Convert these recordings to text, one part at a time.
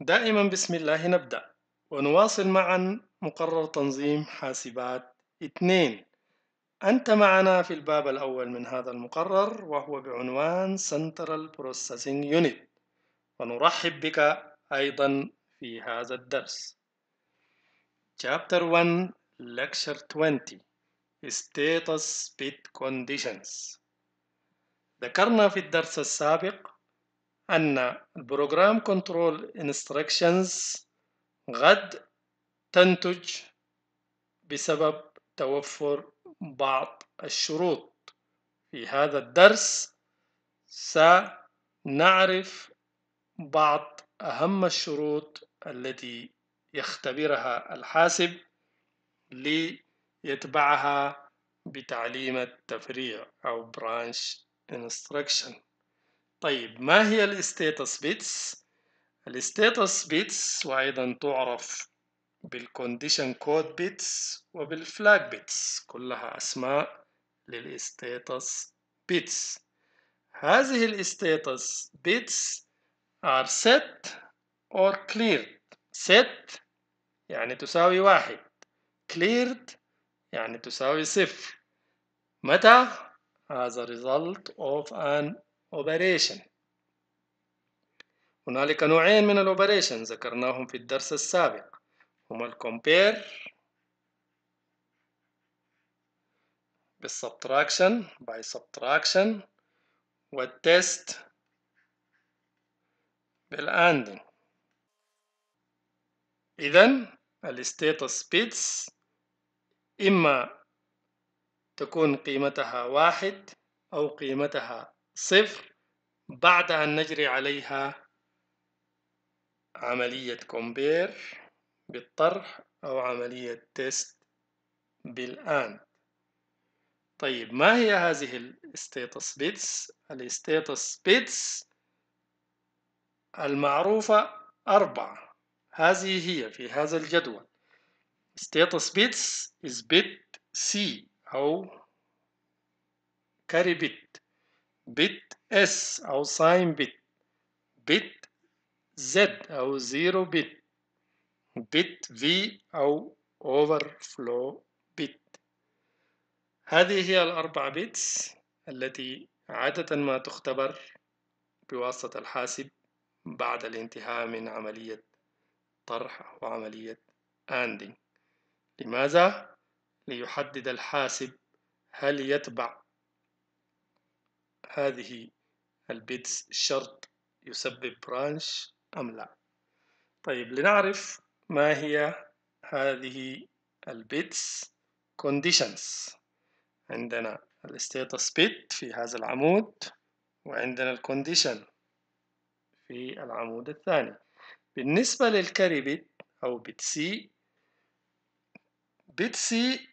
دائما بسم الله نبدأ ونواصل معا مقرر تنظيم حاسبات اثنين أنت معنا في الباب الأول من هذا المقرر وهو بعنوان Central Processing Unit ونرحب بك أيضا في هذا الدرس Chapter 1 Lecture 20 Status Bit Conditions ذكرنا في الدرس السابق أن البروجرام كنترول انستركشنز قد تنتج بسبب توفر بعض الشروط في هذا الدرس سنعرف بعض أهم الشروط التي يختبرها الحاسب ليتبعها بتعليم التفريع أو branch instruction طيب ما هي الستاتس بيتس الستاتس بيتس وايضا تعرف بالكونديشن كود بيتس وبالفلاج بيتس كلها اسماء للستاتس بيتس هذه الستاتس بيتس are set or cleared set يعني تساوي واحد cleared يعني تساوي صفر متى as a result of an أوبريشن هنالك نوعين من الأوبريشن ذكرناهم في الدرس السابق هما الكومبير بالسبتراكشن باي سبتراكشن والتست بالاندنج إذا الستيتس بيتس إما تكون قيمتها واحد أو قيمتها صفر بعد أن نجري عليها عملية كومبير بالطرح أو عملية تيست بالآن طيب ما هي هذه الستيتس بيتس الستيتس بيتس المعروفة أربعة هذه هي في هذا الجدول status bits is bit C أو carry bit بت اس أو ساين بت بت زد أو زيرو بت بت في أو overflow bit هذه هي الأربع بيتس التي عادة ما تختبر بواسطة الحاسب بعد الانتهاء من عملية طرح وعملية اندنج لماذا؟ ليحدد الحاسب هل يتبع هذه البيتس الشرط يسبب برانش أم لا طيب لنعرف ما هي هذه البيتس conditions عندنا الستيتس بيت في هذا العمود وعندنا الكونديشن في العمود الثاني بالنسبة للكاري بيت أو بيت سي bit C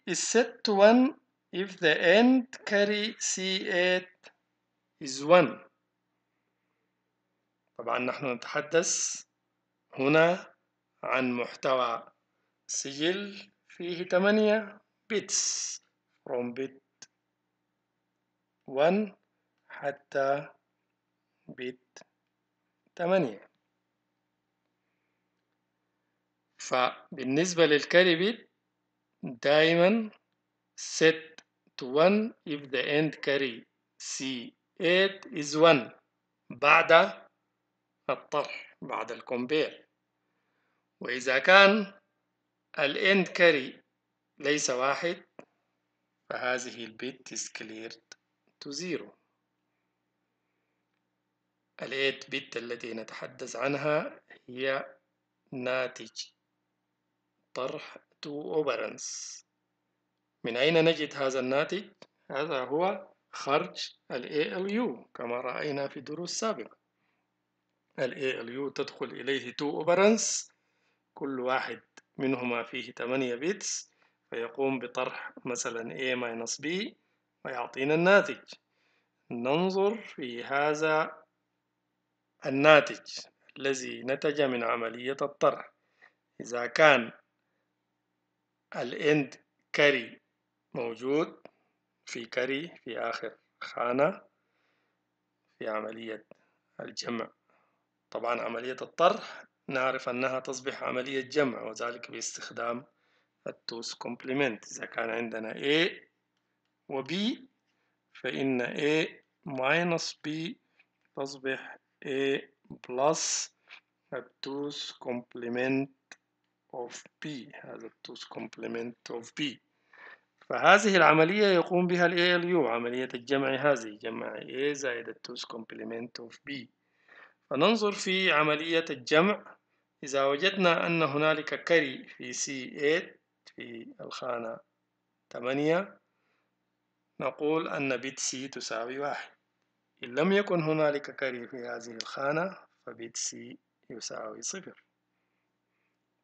is set to 1 if the end carry C8 is 1 طبعا نحن نتحدث هنا عن محتوى سجل فيه 8 bits from bit 1 حتى bit 8 فبالنسبة للكاري bit دائما set to 1 if the end carry C 8 is 1 بعد الطرح بعد الكمبير وإذا كان ال end carry ليس واحد فهذه البيت is cleared to zero الـ 8 بيت التي نتحدث عنها هي ناتج طرح 2 operands من أين نجد هذا الناتج؟ هذا هو خرج ال ALU كما رأينا في دروس سابقة ال ALU تدخل إليه 2 operands كل واحد منهما فيه 8 بيتس فيقوم بطرح مثلا A B ويعطينا الناتج ننظر في هذا الناتج الذي نتج من عملية الطرح إذا كان الـ end carry موجود في كري في آخر خانة في عملية الجمع طبعا عملية الطرح نعرف أنها تصبح عملية جمع وذلك باستخدام التوس كومبليمنت إذا كان عندنا A و B فإن A minus B تصبح A plus التوس كومبليمنت of B هذا التوس كومبليمنت of B فهذه العملية يقوم بها الـ ALU عملية الجمع هذه جمع A زائد التوس complement of B فننظر في عملية الجمع إذا وجدنا أن هنالك كري في C8 في الخانة 8 نقول أن بيت C تساوي واحد إن لم يكن هنالك كري في هذه الخانة فبت C يساوي صفر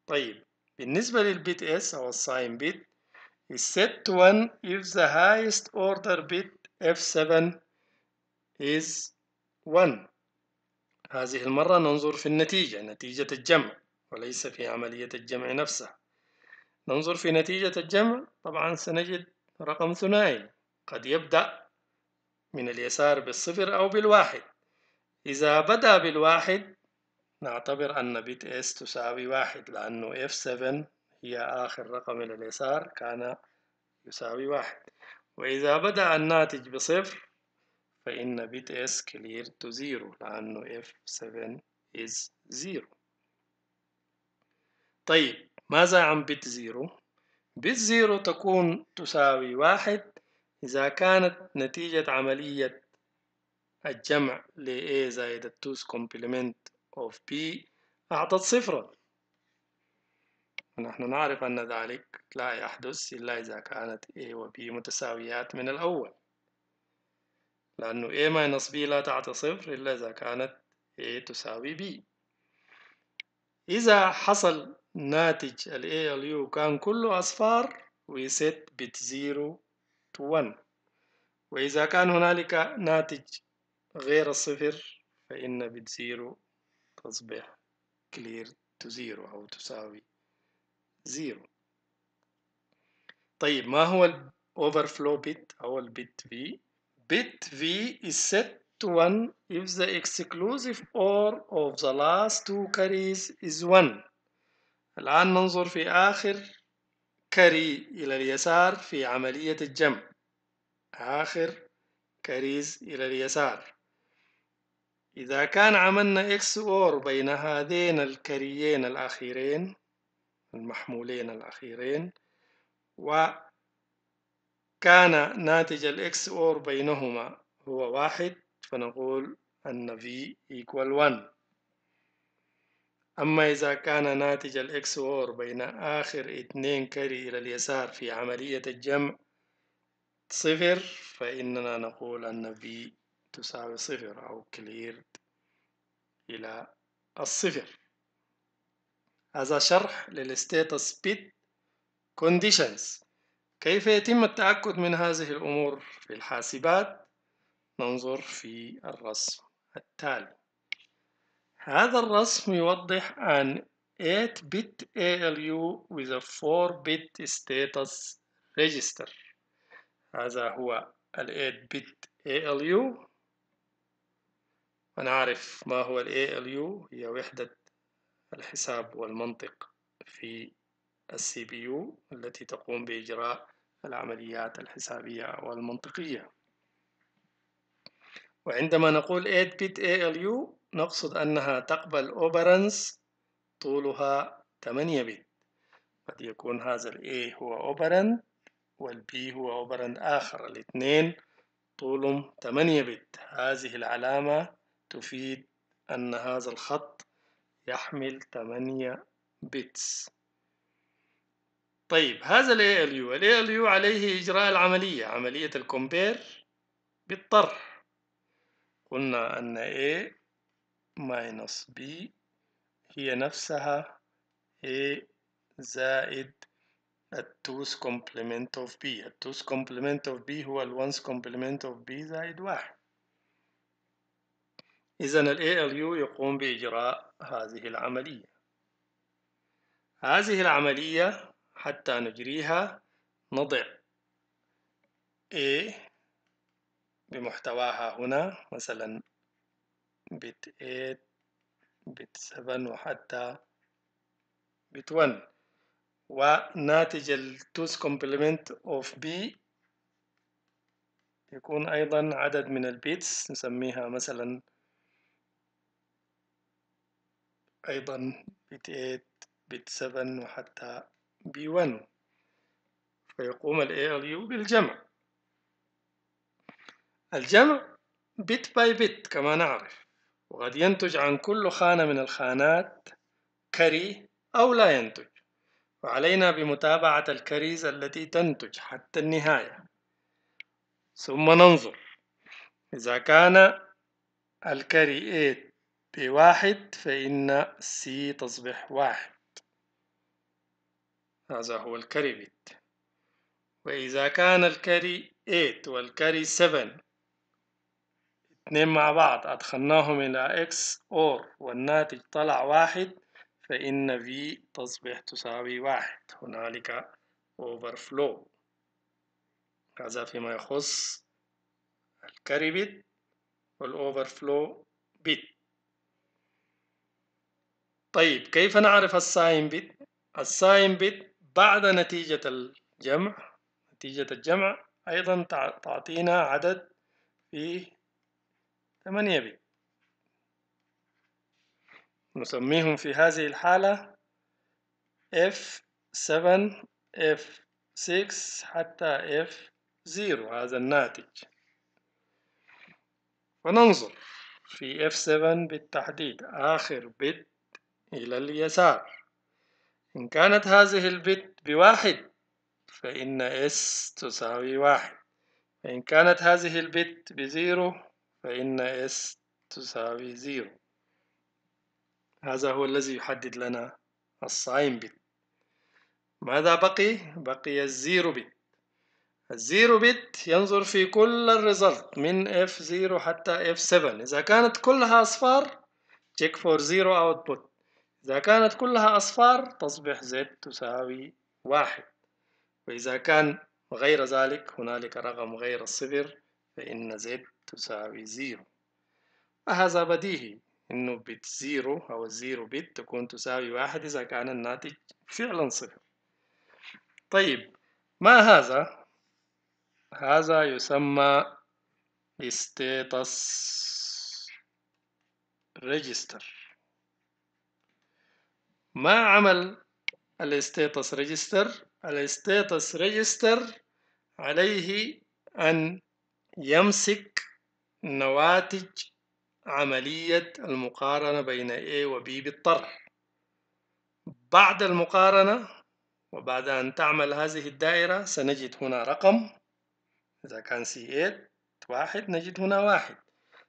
طيب بالنسبة للبت S أو الصايم بيت is set to 1 if the highest order bit F7 is 1 هذه المرة ننظر في النتيجة نتيجة الجمع وليس في عملية الجمع نفسها ننظر في نتيجة الجمع طبعا سنجد رقم ثنائي قد يبدأ من اليسار بالصفر أو بالواحد إذا بدأ بالواحد نعتبر أن بيت S تساوي واحد لأنه F7 هي آخر رقم إلى اليسار كان يساوي واحد وإذا بدأ الناتج بصفر فإن بت S clear to zero لأنه F7 is zero طيب ماذا عن بت زيرو؟ بت زيرو تكون تساوي واحد إذا كانت نتيجة عملية الجمع ل A زائد 2's complement of B أعطت صفرا نحن نعرف أن ذلك لا يحدث إلا إذا كانت A و B متساويات من الأول لأن A minus B لا تعطي صفر إلا إذا كانت A تساوي B إذا حصل ناتج الـ ALU كان كله أصفار we set bit 0 to 1 وإذا كان هنالك ناتج غير الصفر فإن bit 0 تصبح clear to 0 أو تساوي زيرو طيب ما هو الـ overflow bit أو الـ bit v bit v is set to 1 if the exclusive OR of the last two carries is 1 الآن ننظر في آخر carry إلى اليسار في عملية الجمع آخر كريز إلى اليسار إذا كان عملنا XOR بين هذين الكريين الأخيرين المحمولين الأخيرين وكان ناتج الإكس أور بينهما هو واحد فنقول أن V equal 1 أما إذا كان ناتج الإكس أور بين آخر اثنين كري إلى اليسار في عملية الجمع صفر فإننا نقول أن V تساوي صفر أو cleared إلى الصفر هذا شرح للستاتس بيت conditions كيف يتم التأكد من هذه الأمور في الحاسبات ننظر في الرسم التالي هذا الرسم يوضح أن 8-bit ALU with a 4-bit status register هذا هو ال 8-bit ALU ونعرف ما هو ال ALU هي وحدة الحساب والمنطق في السي بي يو التي تقوم بإجراء العمليات الحسابية والمنطقية وعندما نقول 8-bit ALU نقصد أنها تقبل أوبرنس طولها 8 بت قد يكون هذا ال A هو أوبرند وال B هو أوبرند آخر الاثنين طولهم 8 بت هذه العلامة تفيد أن هذا الخط يحمل 8 بيتس طيب هذا ال ALU ال ALU عليه إجراء العملية عملية الكومبير بالطرح قلنا أن A minus B هي نفسها A زائد التوز complement of B التوز complement of B هو الـ ones complement of B زائد واحد إذا ال ALU يقوم بإجراء هذه العملية هذه العملية حتى نجريها نضع A بمحتواها هنا مثلا بت 8 بت 7 وحتى بت 1 وناتج ال 2's complement of B يكون أيضا عدد من البيتس نسميها مثلا أيضا بت 8 بت 7 وحتى بي 1 فيقوم الـ ALU بالجمع الجمع بت باي بت كما نعرف وقد ينتج عن كل خانة من الخانات كري أو لا ينتج وعلينا بمتابعة الكريز التي تنتج حتى النهاية ثم ننظر إذا كان الكري 8 بواحد فإن سي تصبح واحد هذا هو الكاري بيت وإذا كان الكاري 8 والكاري 7 اتنين مع بعض أدخلناهم إلى x or والناتج طلع واحد فإن v تصبح تساوي واحد هنالك overflow هذا فيما يخص الكاري بيت والأوفرفلو بيت طيب كيف نعرف الساين بت الساين بت بعد نتيجة الجمع نتيجة الجمع أيضا تعطينا عدد فيه ثمانية بت نسميهم في هذه الحالة F7 F6 حتى F0 هذا الناتج وننظر في F7 بالتحديد آخر بت إلى اليسار إن كانت هذه البت بواحد فإن S تساوي واحد فإن كانت هذه البت بزيرو فإن S تساوي زيرو هذا هو الذي يحدد لنا الصايم بت ماذا بقي؟ بقي الزيرو بت الزيرو بت ينظر في كل الريزلت من F0 حتى F7 إذا كانت كلها أصفار check for zero output إذا كانت كلها أصفار تصبح Z تساوي واحد وإذا كان غير ذلك هنالك رقم غير الصفر فإن Z تساوي زيرو وهذا بديهي إنه بت زيرو أو الزيرو بت تكون تساوي واحد إذا كان الناتج فعلا صفر طيب ما هذا؟ هذا يسمى status register ما عمل الستيتس ريجستر الستيتس ريجستر عليه أن يمسك نواتج عملية المقارنة بين A و B بالطرح بعد المقارنة وبعد أن تعمل هذه الدائرة سنجد هنا رقم إذا كان C8 واحد نجد هنا واحد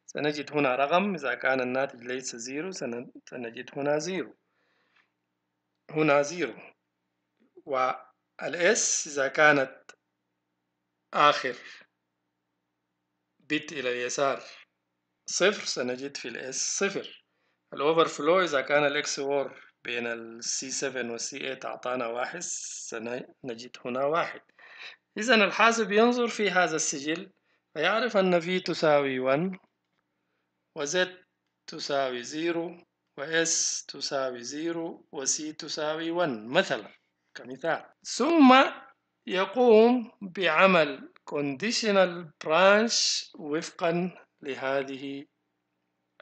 سنجد هنا رقم إذا كان الناتج ليس زيرو سنجد هنا زيرو هنا زيرو والاس إذا كانت آخر بت إلى اليسار صفر سنجد في الاس صفر الأوفر فلو إذا كان الإكس وور بين ال C7 و C8 أعطانا واحد سنجد هنا واحد إذا الحاسب ينظر في هذا السجل فيعرف أن في تساوي 1 وزد تساوي 0 وإس تساوي زيرو وسي تساوي 1 مثلا كمثال ثم يقوم بعمل conditional branch وفقا لهذه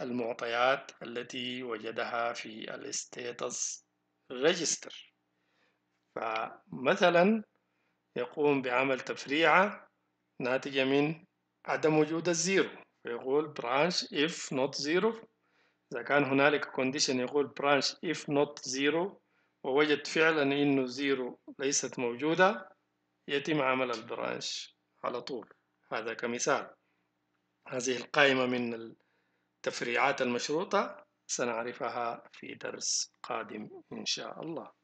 المعطيات التي وجدها في ال status register فمثلا يقوم بعمل تفريعة ناتجة من عدم وجود الزيرو فيقول branch if not zero إذا كان هنالك كونديشن يقول برانش if not zero ووجد فعلا إنه زيرو ليست موجودة يتم عمل البرانش على طول هذا كمثال هذه القائمة من التفريعات المشروطة سنعرفها في درس قادم إن شاء الله